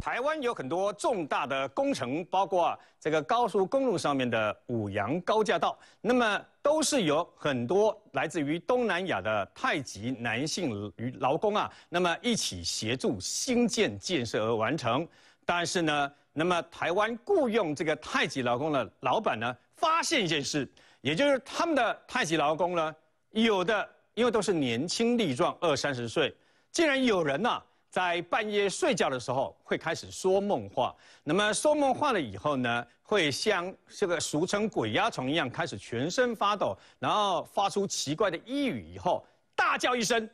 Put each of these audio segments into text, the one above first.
台湾有很多重大的工程，包括这个高速公路上面的五羊高架道，那么都是由很多来自于东南亚的太极男性与劳工啊，那么一起协助兴建、建设而完成。但是呢，那么台湾雇佣这个太极劳工的老板呢，发现一件事，也就是他们的太极劳工呢，有的因为都是年轻力壮，二三十岁，竟然有人呐。在半夜睡觉的时候，会开始说梦话。那么说梦话了以后呢，会像这个俗称鬼压床一样，开始全身发抖，然后发出奇怪的呓语，以后大叫一声，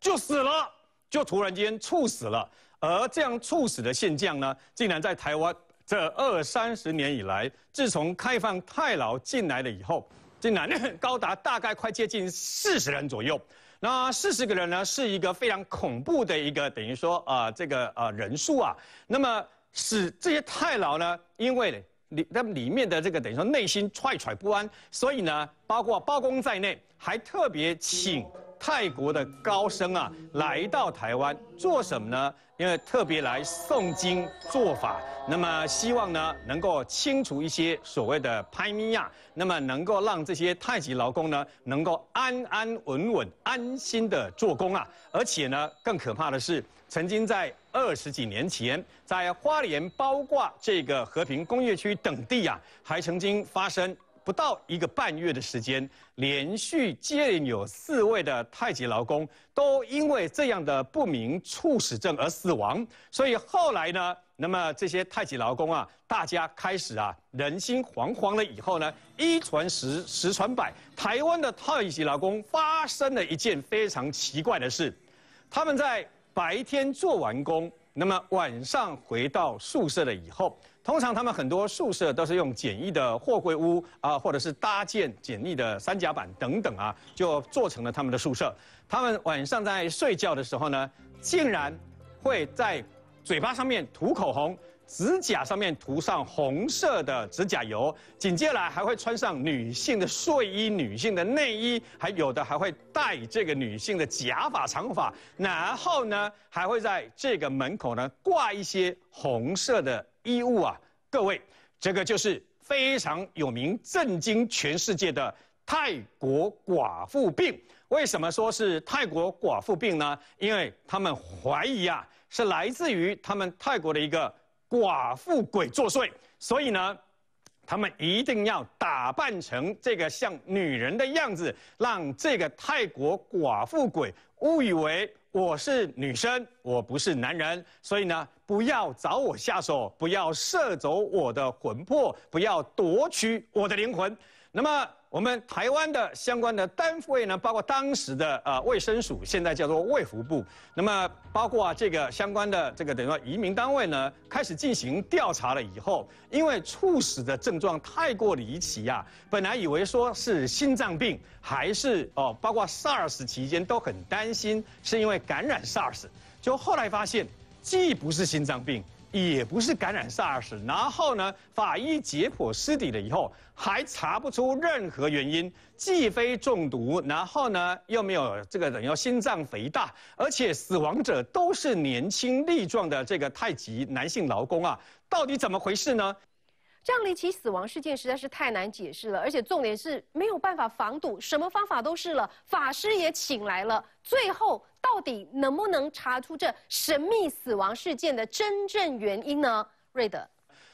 就死了，就突然间猝死了。而这样猝死的现象呢，竟然在台湾这二三十年以来，自从开放太牢进来了以后，竟然高达大概快接近四十人左右。那四十个人呢，是一个非常恐怖的一个，等于说啊，这个呃人数啊，那么使这些太牢呢，因为里那里面的这个等于说内心踹踹不安，所以呢，包括包公在内，还特别请。泰国的高僧啊，来到台湾做什么呢？因为特别来诵经做法，那么希望呢能够清除一些所谓的拍米亚，那么能够让这些太极劳工呢能够安安稳稳、安心的做工啊。而且呢，更可怕的是，曾经在二十几年前，在花莲包括这个和平工业区等地啊，还曾经发生。不到一个半月的时间，连续接连有四位的太极劳工都因为这样的不明猝死症而死亡。所以后来呢，那么这些太极劳工啊，大家开始啊人心惶惶了。以后呢，一传十，十传百，台湾的太极劳工发生了一件非常奇怪的事，他们在白天做完工。那么晚上回到宿舍了以后，通常他们很多宿舍都是用简易的货柜屋啊，或者是搭建简易的三甲板等等啊，就做成了他们的宿舍。他们晚上在睡觉的时候呢，竟然会在嘴巴上面涂口红。指甲上面涂上红色的指甲油，紧接着来还会穿上女性的睡衣、女性的内衣，还有的还会戴这个女性的假发、长发，然后呢还会在这个门口呢挂一些红色的衣物啊。各位，这个就是非常有名、震惊全世界的泰国寡妇病。为什么说是泰国寡妇病呢？因为他们怀疑啊是来自于他们泰国的一个。寡妇鬼作祟，所以呢，他们一定要打扮成这个像女人的样子，让这个泰国寡妇鬼误以为我是女生，我不是男人，所以呢，不要找我下手，不要射走我的魂魄，不要夺取我的灵魂。那么，我们台湾的相关的单位呢，包括当时的呃卫生署，现在叫做卫福部，那么包括啊这个相关的这个等于说移民单位呢，开始进行调查了以后，因为猝死的症状太过离奇啊，本来以为说是心脏病，还是哦，包括 SARS 期间都很担心是因为感染 SARS，就后来发现既不是心脏病。也不是感染 SARS，然后呢，法医解剖尸体了以后，还查不出任何原因，既非中毒，然后呢又没有这个怎样心脏肥大，而且死亡者都是年轻力壮的这个太极男性劳工啊，到底怎么回事呢？这样的一起死亡事件实在是太难解释了，而且重点是没有办法防堵，什么方法都试了，法师也请来了，最后到底能不能查出这神秘死亡事件的真正原因呢？瑞德，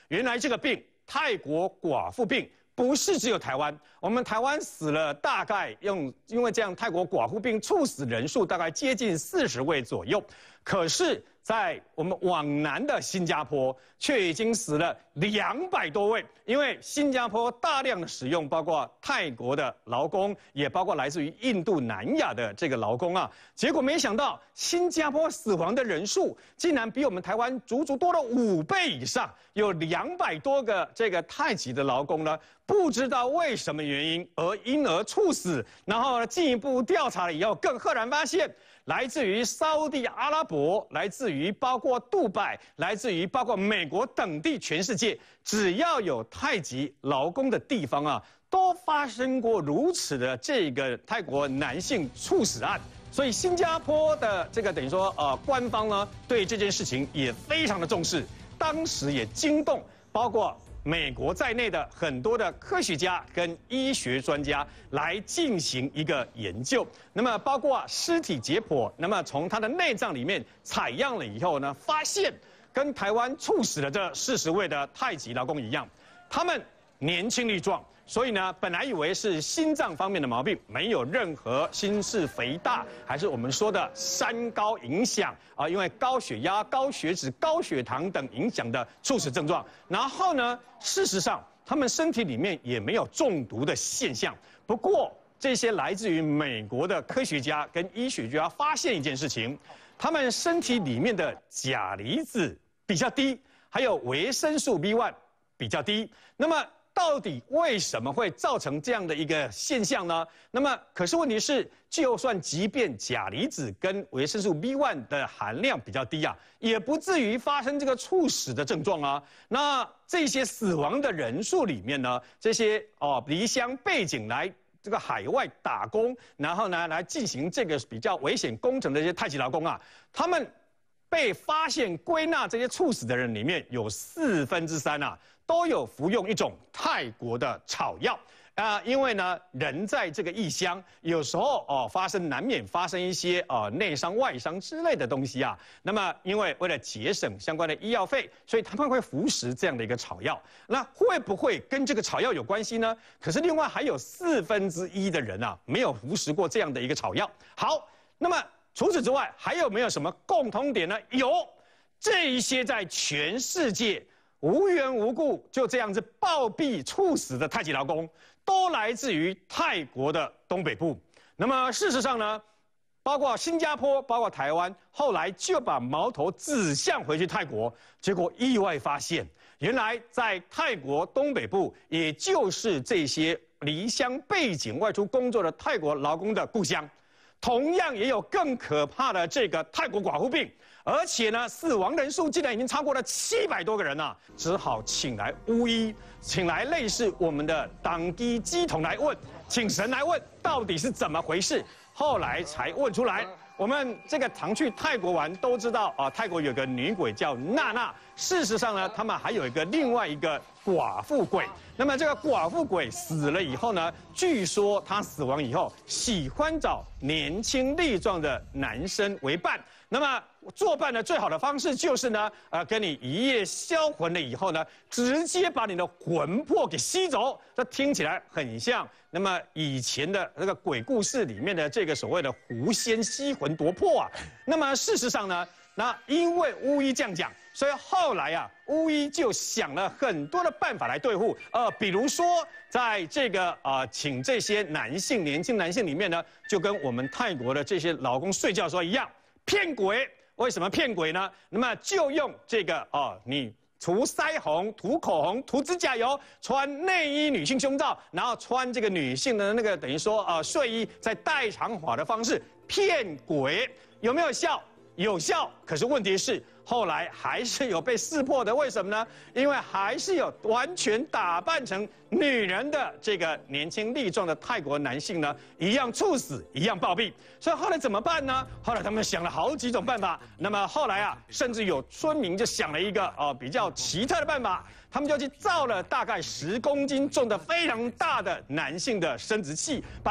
原来这个病泰国寡妇病不是只有台湾，我们台湾死了大概用因为这样泰国寡妇病猝死人数大概接近四十位左右，可是。在我们往南的新加坡，却已经死了两百多位，因为新加坡大量的使用包括泰国的劳工，也包括来自于印度南亚的这个劳工啊。结果没想到，新加坡死亡的人数竟然比我们台湾足足多了五倍以上，有两百多个这个泰籍的劳工呢，不知道为什么原因而因而猝死。然后进一步调查了以后，更赫然发现。来自于沙地阿拉伯，来自于包括杜拜，来自于包括美国等地，全世界只要有太极劳工的地方啊，都发生过如此的这个泰国男性猝死案。所以新加坡的这个等于说呃，官方呢对这件事情也非常的重视，当时也惊动包括。美国在内的很多的科学家跟医学专家来进行一个研究，那么包括尸体解剖，那么从他的内脏里面采样了以后呢，发现跟台湾猝死的这四十位的太极劳工一样，他们。年轻力壮，所以呢，本来以为是心脏方面的毛病，没有任何心室肥大，还是我们说的三高影响啊，因为高血压、高血脂、高血糖等影响的猝死症状。然后呢，事实上他们身体里面也没有中毒的现象。不过，这些来自于美国的科学家跟医学家发现一件事情，他们身体里面的钾离子比较低，还有维生素 B1 比较低。那么到底为什么会造成这样的一个现象呢？那么，可是问题是，就算即便钾离子跟维生素 B1 的含量比较低啊，也不至于发生这个猝死的症状啊。那这些死亡的人数里面呢，这些哦离乡背景来这个海外打工，然后呢来进行这个比较危险工程的一些太极劳工啊，他们被发现归纳这些猝死的人里面有四分之三啊。都有服用一种泰国的草药啊，因为呢，人在这个异乡，有时候哦发生难免发生一些啊内伤外伤之类的东西啊。那么，因为为了节省相关的医药费，所以他们会服食这样的一个草药。那会不会跟这个草药有关系呢？可是另外还有四分之一的人啊没有服食过这样的一个草药。好，那么除此之外还有没有什么共同点呢？有这一些在全世界。无缘无故就这样子暴毙猝死的泰籍劳工，都来自于泰国的东北部。那么事实上呢，包括新加坡，包括台湾，后来就把矛头指向回去泰国，结果意外发现，原来在泰国东北部，也就是这些离乡背景外出工作的泰国劳工的故乡。同样也有更可怕的这个泰国寡妇病，而且呢，死亡人数竟然已经超过了七百多个人了，只好请来巫医，请来类似我们的党地基统来问，请神来问到底是怎么回事。后来才问出来，我们这个常去泰国玩都知道啊，泰国有个女鬼叫娜娜。事实上呢，他们还有一个另外一个。寡妇鬼，那么这个寡妇鬼死了以后呢？据说他死亡以后喜欢找年轻力壮的男生为伴。那么作伴的最好的方式就是呢，呃，跟你一夜销魂了以后呢，直接把你的魂魄给吸走。这听起来很像那么以前的那个鬼故事里面的这个所谓的狐仙吸魂夺魄啊。那么事实上呢？那因为巫医这样讲，所以后来啊，巫医就想了很多的办法来对付。呃，比如说，在这个啊，请这些男性年轻男性里面呢，就跟我们泰国的这些老公睡觉时候一样，骗鬼。为什么骗鬼呢？那么就用这个哦，你涂腮红、涂口红、涂指甲油、穿内衣、女性胸罩，然后穿这个女性的那个等于说啊睡衣，在代偿法的方式骗鬼，有没有效？有效，可是问题是后来还是有被识破的，为什么呢？因为还是有完全打扮成女人的这个年轻力壮的泰国男性呢，一样猝死，一样暴毙。所以后来怎么办呢？后来他们想了好几种办法。那么后来啊，甚至有村民就想了一个哦比较奇特的办法，他们就去造了大概十公斤重的非常大的男性的生殖器。把